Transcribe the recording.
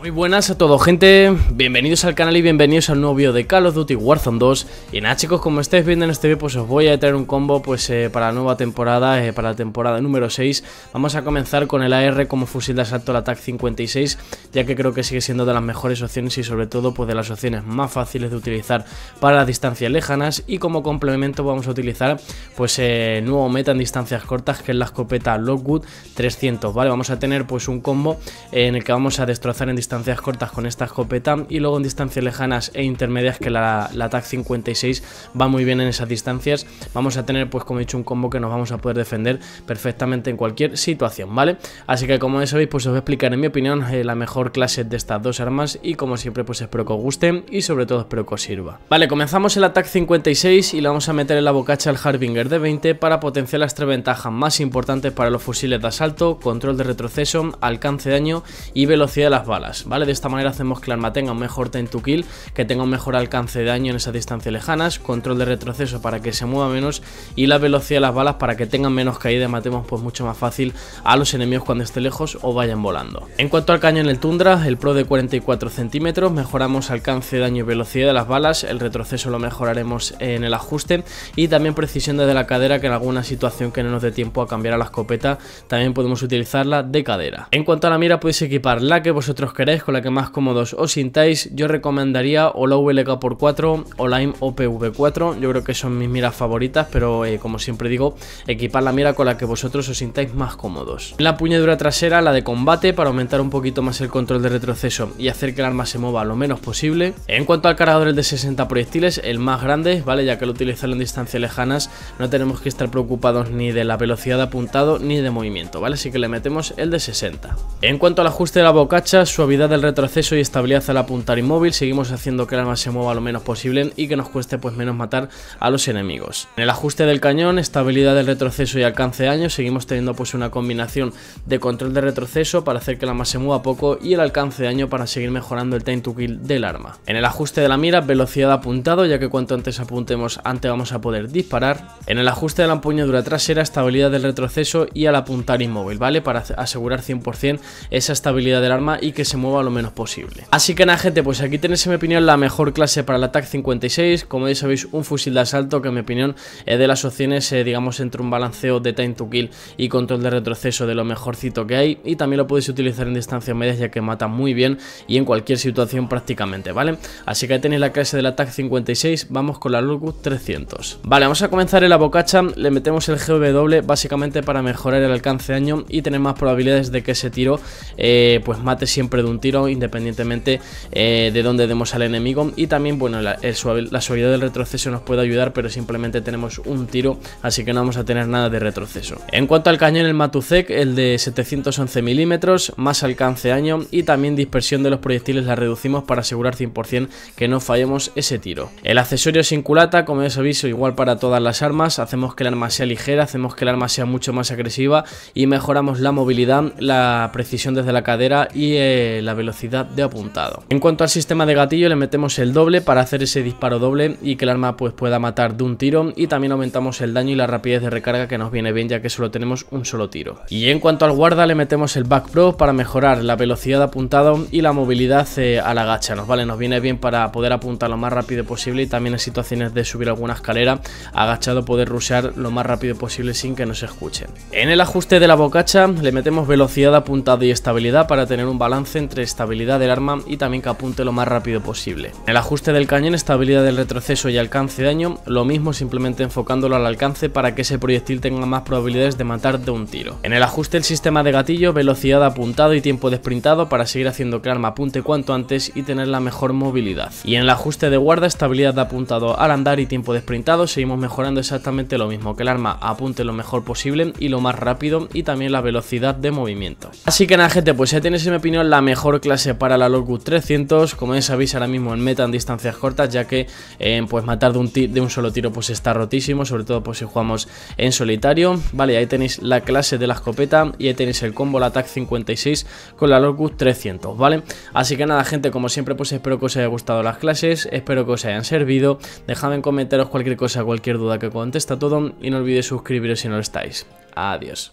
Muy buenas a todos gente, bienvenidos al canal y bienvenidos al nuevo vídeo de Call of Duty Warzone 2 Y nada chicos, como estáis viendo en este vídeo pues os voy a traer un combo pues eh, para la nueva temporada, eh, para la temporada número 6 Vamos a comenzar con el AR como fusil de asalto, al ATAC 56 Ya que creo que sigue siendo de las mejores opciones y sobre todo pues de las opciones más fáciles de utilizar para las distancias lejanas Y como complemento vamos a utilizar pues eh, nuevo meta en distancias cortas que es la escopeta Lockwood 300 Vale, vamos a tener pues un combo en el que vamos a destrozar en distancias distancias cortas con esta escopeta y luego en distancias lejanas e intermedias que la, la TAC-56 va muy bien en esas distancias. Vamos a tener, pues como he dicho, un combo que nos vamos a poder defender perfectamente en cualquier situación, ¿vale? Así que como ya sabéis, pues os voy a explicar en mi opinión eh, la mejor clase de estas dos armas y como siempre, pues espero que os guste y sobre todo espero que os sirva. Vale, comenzamos el tac 56 y la vamos a meter en la bocacha al Harbinger de 20 para potenciar las tres ventajas más importantes para los fusiles de asalto, control de retroceso, alcance de daño y velocidad de las balas. Pues, ¿vale? De esta manera hacemos que el arma tenga un mejor time to kill, que tenga un mejor alcance de daño en esas distancias lejanas, control de retroceso para que se mueva menos y la velocidad de las balas para que tengan menos caída y matemos pues mucho más fácil a los enemigos cuando esté lejos o vayan volando. En cuanto al cañón el Tundra, el Pro de 44 centímetros, mejoramos alcance, daño y velocidad de las balas, el retroceso lo mejoraremos en el ajuste y también precisión desde la cadera que en alguna situación que no nos dé tiempo a cambiar a la escopeta también podemos utilizarla de cadera. En cuanto a la mira podéis equipar la que vosotros queráis con la que más cómodos os sintáis, yo recomendaría o la VLK4 o la IM 4 yo creo que son mis miras favoritas, pero eh, como siempre digo, equipar la mira con la que vosotros os sintáis más cómodos. La puñadura trasera, la de combate, para aumentar un poquito más el control de retroceso y hacer que el arma se mueva lo menos posible. En cuanto al cargador el de 60 proyectiles, el más grande, ¿vale? Ya que lo utilizarlo en distancias lejanas no tenemos que estar preocupados ni de la velocidad de apuntado ni de movimiento, ¿vale? Así que le metemos el de 60. En cuanto al ajuste de la bocacha, suavidad del retroceso y estabilidad al apuntar inmóvil, seguimos haciendo que el arma se mueva lo menos posible y que nos cueste pues menos matar a los enemigos. En el ajuste del cañón, estabilidad del retroceso y alcance de año, seguimos teniendo pues una combinación de control de retroceso para hacer que el arma se mueva poco y el alcance de año para seguir mejorando el time to kill del arma. En el ajuste de la mira, velocidad apuntado, ya que cuanto antes apuntemos, antes vamos a poder disparar. En el ajuste de la empuñadura trasera, estabilidad del retroceso y al apuntar inmóvil, ¿vale? Para asegurar 100% esa estabilidad del arma y que se mueva a lo menos posible. Así que nada gente, pues aquí tenéis en mi opinión la mejor clase para la TAC 56, como ya sabéis un fusil de asalto que en mi opinión es de las opciones, eh, digamos, entre un balanceo de time to kill y control de retroceso de lo mejorcito que hay y también lo podéis utilizar en distancias medias ya que mata muy bien y en cualquier situación prácticamente, ¿vale? Así que ahí tenéis la clase de la TAC 56, vamos con la Lurkus 300. Vale, vamos a comenzar en la bocacha, le metemos el GW básicamente para mejorar el alcance de año y tener más probabilidades de que ese tiro eh, pues mate siempre de un tiro independientemente eh, de dónde demos al enemigo y también bueno la, suavidad del retroceso nos puede ayudar pero simplemente tenemos un tiro así que no vamos a tener nada de retroceso. En cuanto al cañón el Matuzek el de 711 milímetros más alcance año y también dispersión de los proyectiles la reducimos para asegurar 100% que no fallemos ese tiro. El accesorio sin culata como os aviso igual para todas las armas hacemos que el arma sea ligera hacemos que el arma sea mucho más agresiva y mejoramos la movilidad la precisión desde la cadera y el eh, la velocidad de apuntado. En cuanto al sistema de gatillo le metemos el doble para hacer ese disparo doble y que el arma pues pueda matar de un tiro y también aumentamos el daño y la rapidez de recarga que nos viene bien ya que solo tenemos un solo tiro. Y en cuanto al guarda le metemos el back pro para mejorar la velocidad de apuntado y la movilidad eh, al a la gacha, nos vale, nos viene bien para poder apuntar lo más rápido posible y también en situaciones de subir alguna escalera agachado poder rushear lo más rápido posible sin que nos escuchen. En el ajuste de la bocacha le metemos velocidad de apuntado y estabilidad para tener un balance entre estabilidad del arma y también que apunte lo más rápido posible. En el ajuste del cañón, estabilidad del retroceso y alcance de daño, lo mismo simplemente enfocándolo al alcance para que ese proyectil tenga más probabilidades de matar de un tiro. En el ajuste el sistema de gatillo, velocidad apuntado y tiempo de desprintado para seguir haciendo que el arma apunte cuanto antes y tener la mejor movilidad. Y en el ajuste de guarda, estabilidad de apuntado al andar y tiempo de desprintado, seguimos mejorando exactamente lo mismo, que el arma apunte lo mejor posible y lo más rápido y también la velocidad de movimiento. Así que nada gente, pues ya tienes en mi opinión la mejor mejor clase para la Locus 300. Como ya sabéis, ahora mismo en meta en distancias cortas, ya que eh, pues matar de un, de un, solo tiro pues está rotísimo, sobre todo pues si jugamos en solitario. Vale, ahí tenéis la clase de la escopeta y ahí tenéis el combo, la tac 56 con la Lockwood 300, ¿vale? Así que nada, gente, como siempre, pues espero que os haya gustado las clases, espero que os hayan servido. Dejadme en comentarios cualquier cosa, cualquier duda que contesta todo y no olvidéis suscribiros si no lo estáis. Adiós.